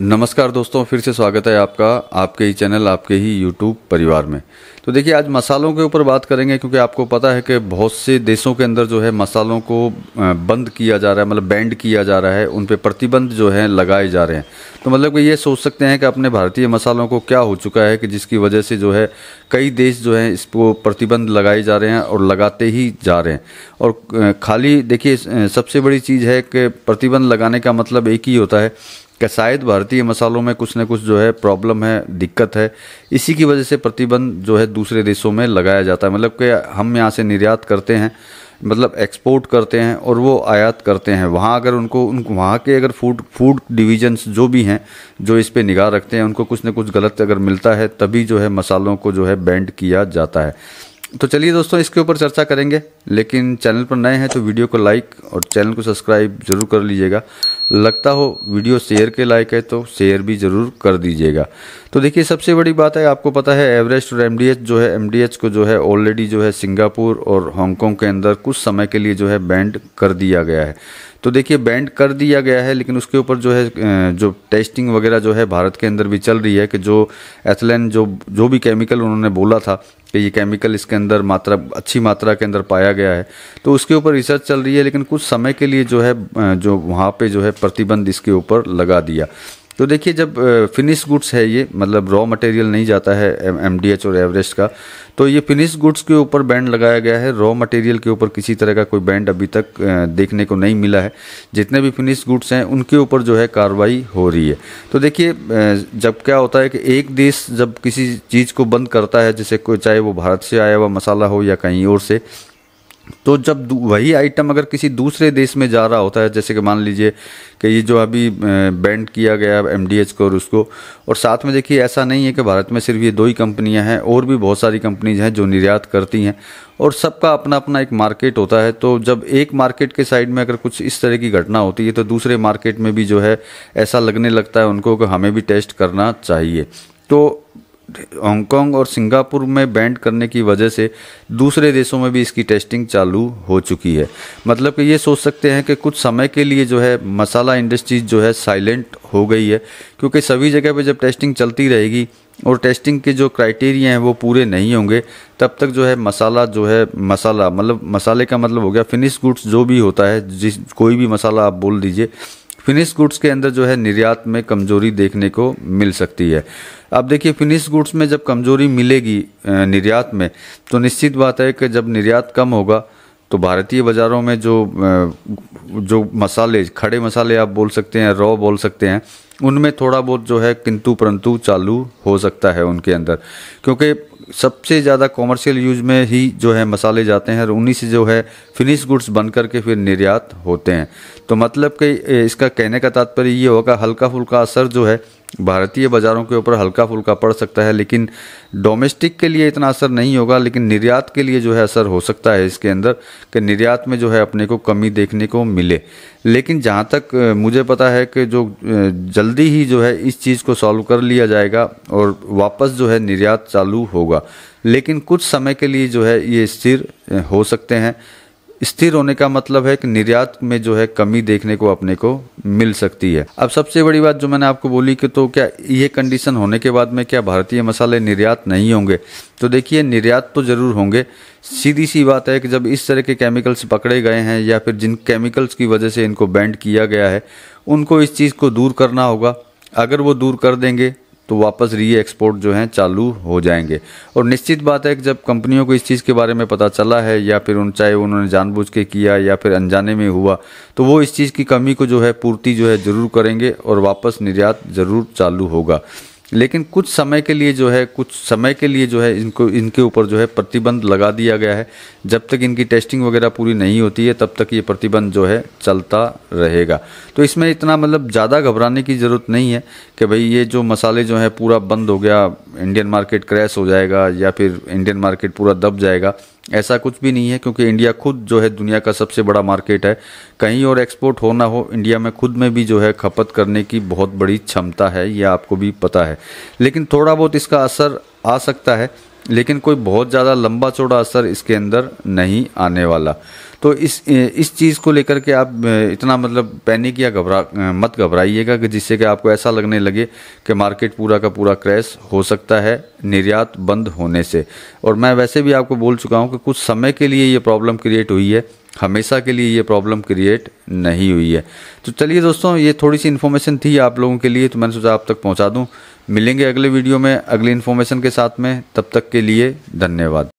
नमस्कार दोस्तों फिर से स्वागत है आपका आपके ही चैनल आपके ही यूट्यूब परिवार में तो देखिए आज मसालों के ऊपर बात करेंगे क्योंकि आपको पता है कि बहुत से देशों के अंदर जो है मसालों को बंद किया जा रहा है मतलब बैंड किया जा रहा है उन पर प्रतिबंध जो है लगाए जा रहे हैं तो मतलब कि ये सोच सकते हैं कि अपने भारतीय मसालों को क्या हो चुका है कि जिसकी वजह से जो है कई देश जो है इसको प्रतिबंध लगाए जा रहे हैं और लगाते ही जा रहे हैं और खाली देखिए सबसे बड़ी चीज़ है कि प्रतिबंध लगाने का मतलब एक ही होता है कि शायद भारतीय मसालों में कुछ न कुछ जो है प्रॉब्लम है दिक्कत है इसी की वजह से प्रतिबंध जो है दूसरे देशों में लगाया जाता है मतलब कि हम यहाँ से निर्यात करते हैं मतलब एक्सपोर्ट करते हैं और वो आयात करते हैं वहाँ अगर उनको उन वहाँ के अगर फूड फूड डिवीजन्स जो भी हैं जो इस पर निगाह रखते हैं उनको कुछ ना कुछ गलत अगर मिलता है तभी जो है मसालों को जो है बैंड किया जाता है तो चलिए दोस्तों इसके ऊपर चर्चा करेंगे लेकिन चैनल पर नए हैं तो वीडियो को लाइक और चैनल को सब्सक्राइब जरूर कर लीजिएगा लगता हो वीडियो शेयर के लायक है तो शेयर भी ज़रूर कर दीजिएगा तो देखिए सबसे बड़ी बात है आपको पता है एवरेस्ट और एम जो है एम को जो है ऑलरेडी जो है सिंगापुर और हांगकॉन्ग के अंदर कुछ समय के लिए जो है बैंड कर दिया गया है तो देखिए बैंड कर दिया गया है लेकिन उसके ऊपर जो है जो टेस्टिंग वगैरह जो है भारत के अंदर भी चल रही है कि जो एथलैन जो जो भी केमिकल उन्होंने बोला था कि ये केमिकल इसके अंदर मात्रा अच्छी मात्रा के अंदर पाया गया है तो उसके ऊपर रिसर्च चल रही है लेकिन कुछ समय के लिए जो है जो वहाँ पे जो है प्रतिबंध इसके ऊपर लगा दिया तो देखिए जब फिनिश गुड्स है ये मतलब रॉ मटेरियल नहीं जाता है एम और एवरेस्ट का तो ये फिनिश गुड्स के ऊपर बैंड लगाया गया है रॉ मटेरियल के ऊपर किसी तरह का कोई बैंड अभी तक देखने को नहीं मिला है जितने भी फिनिश गुड्स हैं उनके ऊपर जो है कार्रवाई हो रही है तो देखिए जब क्या होता है कि एक देश जब किसी चीज़ को बंद करता है जैसे कोई चाहे वो भारत से आया हुआ मसाला हो या कहीं और से तो जब वही आइटम अगर किसी दूसरे देश में जा रहा होता है जैसे कि मान लीजिए कि ये जो अभी बैंड किया गया एम डी एच को और उसको और साथ में देखिए ऐसा नहीं है कि भारत में सिर्फ ये दो ही कंपनियां हैं और भी बहुत सारी कंपनीज हैं जो निर्यात करती हैं और सबका अपना अपना एक मार्केट होता है तो जब एक मार्केट के साइड में अगर कुछ इस तरह की घटना होती है तो दूसरे मार्केट में भी जो है ऐसा लगने लगता है उनको कि हमें भी टेस्ट करना चाहिए तो हांगकांग और सिंगापुर में बैंड करने की वजह से दूसरे देशों में भी इसकी टेस्टिंग चालू हो चुकी है मतलब कि ये सोच सकते हैं कि कुछ समय के लिए जो है मसाला इंडस्ट्रीज जो है साइलेंट हो गई है क्योंकि सभी जगह पे जब टेस्टिंग चलती रहेगी और टेस्टिंग के जो क्राइटेरिया हैं वो पूरे नहीं होंगे तब तक जो है मसाला जो है मसाला मतलब मसाले का मतलब हो गया फिनिश गुड्स जो भी होता है जिस कोई भी मसाला आप बोल दीजिए फिनिश गुड्स के अंदर जो है निर्यात में कमजोरी देखने को मिल सकती है अब देखिए फिनिश गुड्स में जब कमजोरी मिलेगी निर्यात में तो निश्चित बात है कि जब निर्यात कम होगा तो भारतीय बाज़ारों में जो जो मसाले खड़े मसाले आप बोल सकते हैं रॉ बोल सकते हैं उनमें थोड़ा बहुत जो है किंतु परंतु चालू हो सकता है उनके अंदर क्योंकि सबसे ज़्यादा कॉमर्शियल यूज में ही जो है मसाले जाते हैं और उन्हीं से जो है फिनिश गुड्स बन करके फिर निर्यात होते हैं तो मतलब कि इसका कहने का तात्पर्य ये होगा हल्का फुल्का असर जो है भारतीय बाज़ारों के ऊपर हल्का फुल्का पड़ सकता है लेकिन डोमेस्टिक के लिए इतना असर नहीं होगा लेकिन निर्यात के लिए जो है असर हो सकता है इसके अंदर कि निर्यात में जो है अपने को कमी देखने को मिले लेकिन जहाँ तक मुझे पता है कि जो जल्दी ही जो है इस चीज़ को सॉल्व कर लिया जाएगा और वापस जो है निर्यात चालू होगा लेकिन कुछ समय के लिए जो है ये स्थिर हो सकते हैं स्थिर होने का मतलब है कि निर्यात में जो है कमी देखने को अपने को मिल सकती है अब सबसे बड़ी बात जो मैंने आपको बोली कि तो क्या ये कंडीशन होने के बाद में क्या भारतीय मसाले निर्यात नहीं होंगे तो देखिए निर्यात तो ज़रूर होंगे सीधी सी बात है कि जब इस तरह के केमिकल्स पकड़े गए हैं या फिर जिन केमिकल्स की वजह से इनको बैंड किया गया है उनको इस चीज़ को दूर करना होगा अगर वो दूर कर देंगे तो वापस री एक्सपोर्ट जो हैं चालू हो जाएंगे और निश्चित बात है कि जब कंपनियों को इस चीज़ के बारे में पता चला है या फिर उन चाहे उन्होंने जानबूझ के किया या फिर अनजाने में हुआ तो वो इस चीज़ की कमी को जो है पूर्ति जो है ज़रूर करेंगे और वापस निर्यात ज़रूर चालू होगा लेकिन कुछ समय के लिए जो है कुछ समय के लिए जो है इनको इनके ऊपर जो है प्रतिबंध लगा दिया गया है जब तक इनकी टेस्टिंग वगैरह पूरी नहीं होती है तब तक ये प्रतिबंध जो है चलता रहेगा तो इसमें इतना मतलब ज़्यादा घबराने की ज़रूरत नहीं है कि भाई ये जो मसाले जो है पूरा बंद हो गया इंडियन मार्केट क्रैश हो जाएगा या फिर इंडियन मार्केट पूरा दब जाएगा ऐसा कुछ भी नहीं है क्योंकि इंडिया खुद जो है दुनिया का सबसे बड़ा मार्केट है कहीं और एक्सपोर्ट हो ना हो इंडिया में खुद में भी जो है खपत करने की बहुत बड़ी क्षमता है यह आपको भी पता है लेकिन थोड़ा बहुत इसका असर आ सकता है लेकिन कोई बहुत ज़्यादा लंबा चौड़ा असर इसके अंदर नहीं आने वाला तो इस इस चीज़ को लेकर के आप इतना मतलब पैनिक या घबरा मत घबराइएगा कि जिससे कि आपको ऐसा लगने लगे कि मार्केट पूरा का पूरा क्रैश हो सकता है निर्यात बंद होने से और मैं वैसे भी आपको बोल चुका हूँ कि कुछ समय के लिए ये प्रॉब्लम क्रिएट हुई है हमेशा के लिए ये प्रॉब्लम क्रिएट नहीं हुई है तो चलिए दोस्तों ये थोड़ी सी इन्फॉर्मेशन थी आप लोगों के लिए तो मैंने सोचा आप तक पहुँचा दूँ मिलेंगे अगले वीडियो में अगली इन्फॉर्मेशन के साथ में तब तक के लिए धन्यवाद